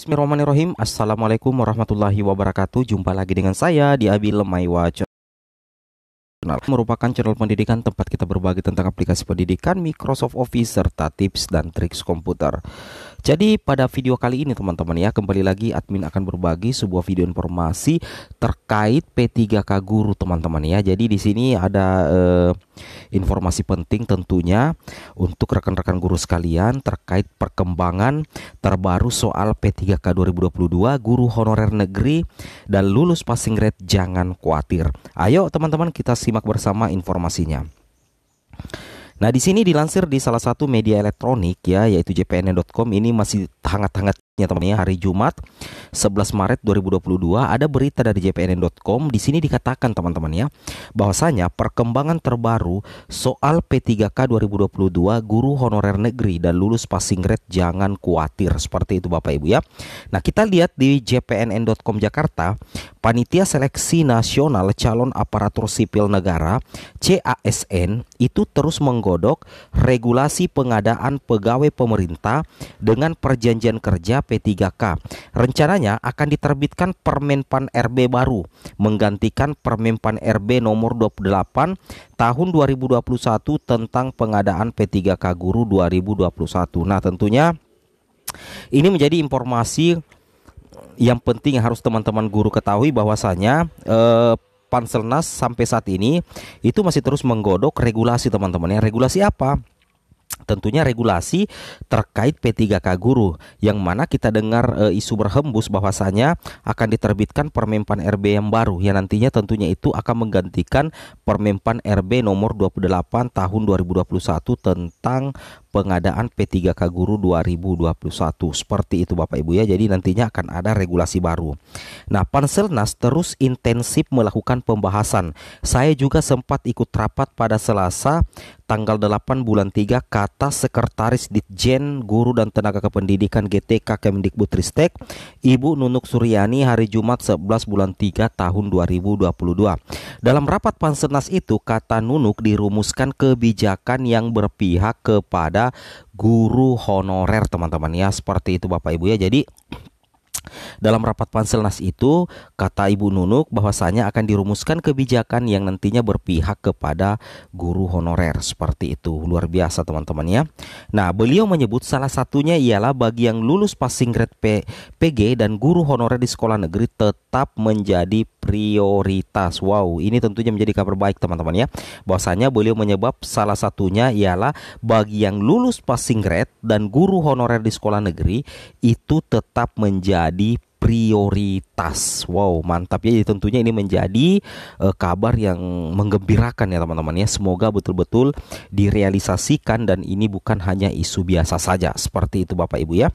Bismillahirrahmanirrahim Assalamualaikum warahmatullahi wabarakatuh Jumpa lagi dengan saya di Abi Lemai Channel merupakan channel pendidikan tempat kita berbagi tentang aplikasi pendidikan Microsoft Office serta tips dan triks komputer. Jadi pada video kali ini teman-teman ya kembali lagi admin akan berbagi sebuah video informasi terkait P3K Guru teman-teman ya. Jadi di sini ada eh, informasi penting tentunya untuk rekan-rekan guru sekalian terkait perkembangan terbaru soal P3K 2022 guru honorer negeri dan lulus passing grade jangan khawatir. Ayo teman-teman kita simak bersama informasinya. Nah, di sini dilansir di salah satu media elektronik ya, yaitu jpn.com ini masih hangat-hangat teman ya, hari Jumat 11 Maret 2022 ada berita dari jpnn.com di sini dikatakan teman-teman ya bahwasanya perkembangan terbaru soal P3K 2022 guru honorer negeri dan lulus passing grade jangan khawatir seperti itu Bapak Ibu ya. Nah, kita lihat di jpnn.com Jakarta Panitia Seleksi Nasional Calon Aparatur Sipil Negara CASN itu terus menggodok regulasi pengadaan pegawai pemerintah dengan perjanjian kerja P3K. Rencananya akan diterbitkan Permenpan RB baru menggantikan Permenpan RB nomor 28 tahun 2021 tentang pengadaan P3K guru 2021. Nah, tentunya ini menjadi informasi yang penting yang harus teman-teman guru ketahui bahwasanya eh, Panselnas sampai saat ini itu masih terus menggodok regulasi teman-teman ya. Regulasi apa? tentunya regulasi terkait P3K guru yang mana kita dengar e, isu berhembus bahwasanya akan diterbitkan Permempan RB yang baru yang nantinya tentunya itu akan menggantikan Permempan RB nomor 28 tahun 2021 tentang pengadaan P3K guru 2021. Seperti itu Bapak Ibu ya. Jadi nantinya akan ada regulasi baru. Nah, Panselnas terus intensif melakukan pembahasan. Saya juga sempat ikut rapat pada Selasa tanggal 8 bulan 3 kata Sekretaris Ditjen Guru dan Tenaga Kependidikan GTK Kemendikbudristek Ibu Nunuk Suryani hari Jumat 11 bulan 3 tahun 2022. Dalam rapat pansenas itu kata Nunuk dirumuskan kebijakan yang berpihak kepada guru honorer teman-teman ya seperti itu Bapak Ibu ya. Jadi dalam rapat Panselnas itu, kata Ibu Nunuk bahwasanya akan dirumuskan kebijakan yang nantinya berpihak kepada guru honorer seperti itu. Luar biasa teman-teman ya. Nah, beliau menyebut salah satunya ialah bagi yang lulus passing grade P PG dan guru honorer di sekolah negeri tetap menjadi prioritas. Wow, ini tentunya menjadi kabar baik teman-teman ya. Bahwasanya beliau menyebab salah satunya ialah bagi yang lulus passing grade dan guru honorer di sekolah negeri itu tetap menjadi menjadi prioritas. Wow, mantap ya. Jadi tentunya ini menjadi uh, kabar yang menggembirakan ya teman-teman ya. Semoga betul-betul direalisasikan dan ini bukan hanya isu biasa saja. Seperti itu Bapak Ibu ya.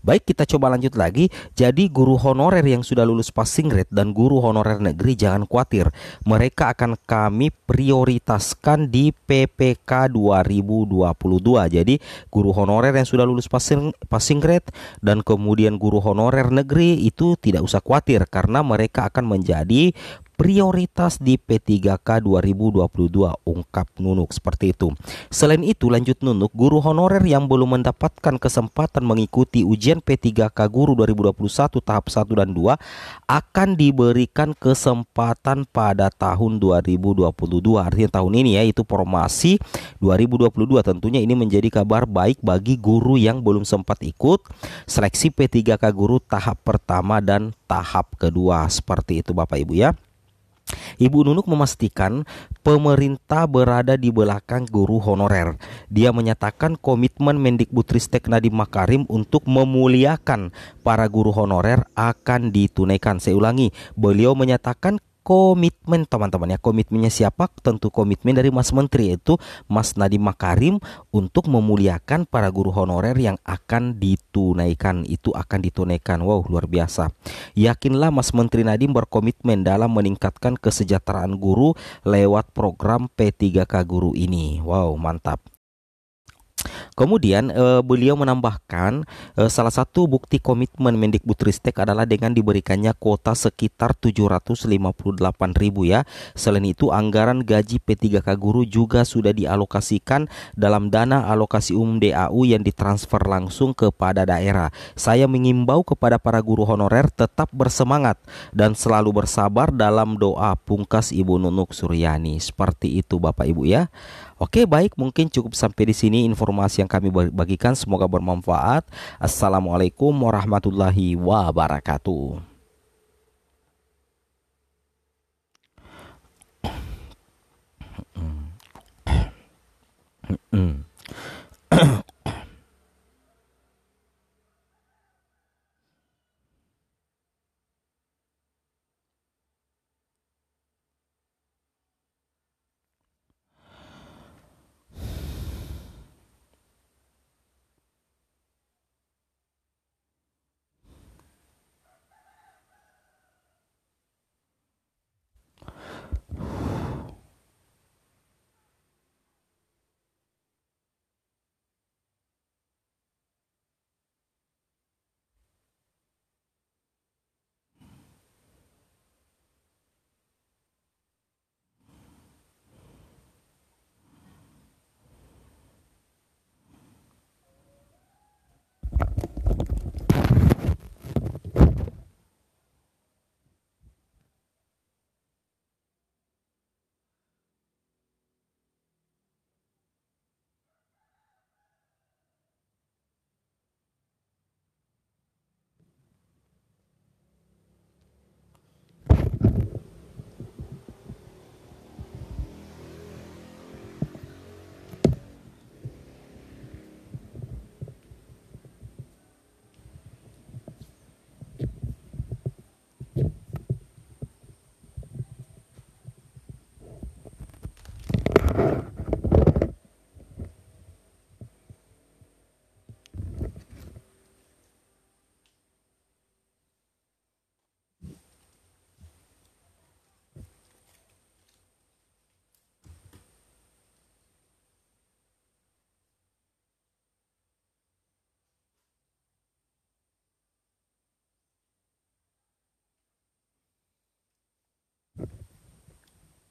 Baik, kita coba lanjut lagi. Jadi guru honorer yang sudah lulus passing grade dan guru honorer negeri jangan khawatir. Mereka akan kami prioritaskan di PPK 2022. Jadi guru honorer yang sudah lulus passing passing grade dan kemudian guru honorer negeri itu tidak usah khawatir karena mereka akan menjadi prioritas di P3K 2022 ungkap Nunuk seperti itu. Selain itu lanjut Nunuk, guru honorer yang belum mendapatkan kesempatan mengikuti ujian P3K guru 2021 tahap 1 dan 2 akan diberikan kesempatan pada tahun 2022. Artinya tahun ini ya itu formasi 2022 tentunya ini menjadi kabar baik bagi guru yang belum sempat ikut seleksi P3K guru tahap pertama dan tahap kedua seperti itu Bapak Ibu ya. Ibu Nunuk memastikan pemerintah berada di belakang guru honorer. Dia menyatakan komitmen Mendikbudristek Nadiem Makarim untuk memuliakan para guru honorer akan ditunaikan. Saya ulangi, beliau menyatakan komitmen teman-teman ya komitmennya siapa tentu komitmen dari Mas Menteri yaitu Mas Nadiem Makarim untuk memuliakan para guru honorer yang akan ditunaikan itu akan ditunaikan wow luar biasa yakinlah Mas Menteri Nadiem berkomitmen dalam meningkatkan kesejahteraan guru lewat program P3K guru ini wow mantap Kemudian uh, beliau menambahkan uh, salah satu bukti komitmen Mendikbudristek adalah dengan diberikannya kuota sekitar 758 ribu ya. Selain itu anggaran gaji P3K guru juga sudah dialokasikan dalam dana alokasi umum DAU yang ditransfer langsung kepada daerah. Saya mengimbau kepada para guru honorer tetap bersemangat dan selalu bersabar dalam doa pungkas Ibu Nunuk Suryani. Seperti itu Bapak Ibu ya. Oke baik mungkin cukup sampai di sini informasi yang kami bagikan semoga bermanfaat. Assalamualaikum warahmatullahi wabarakatuh.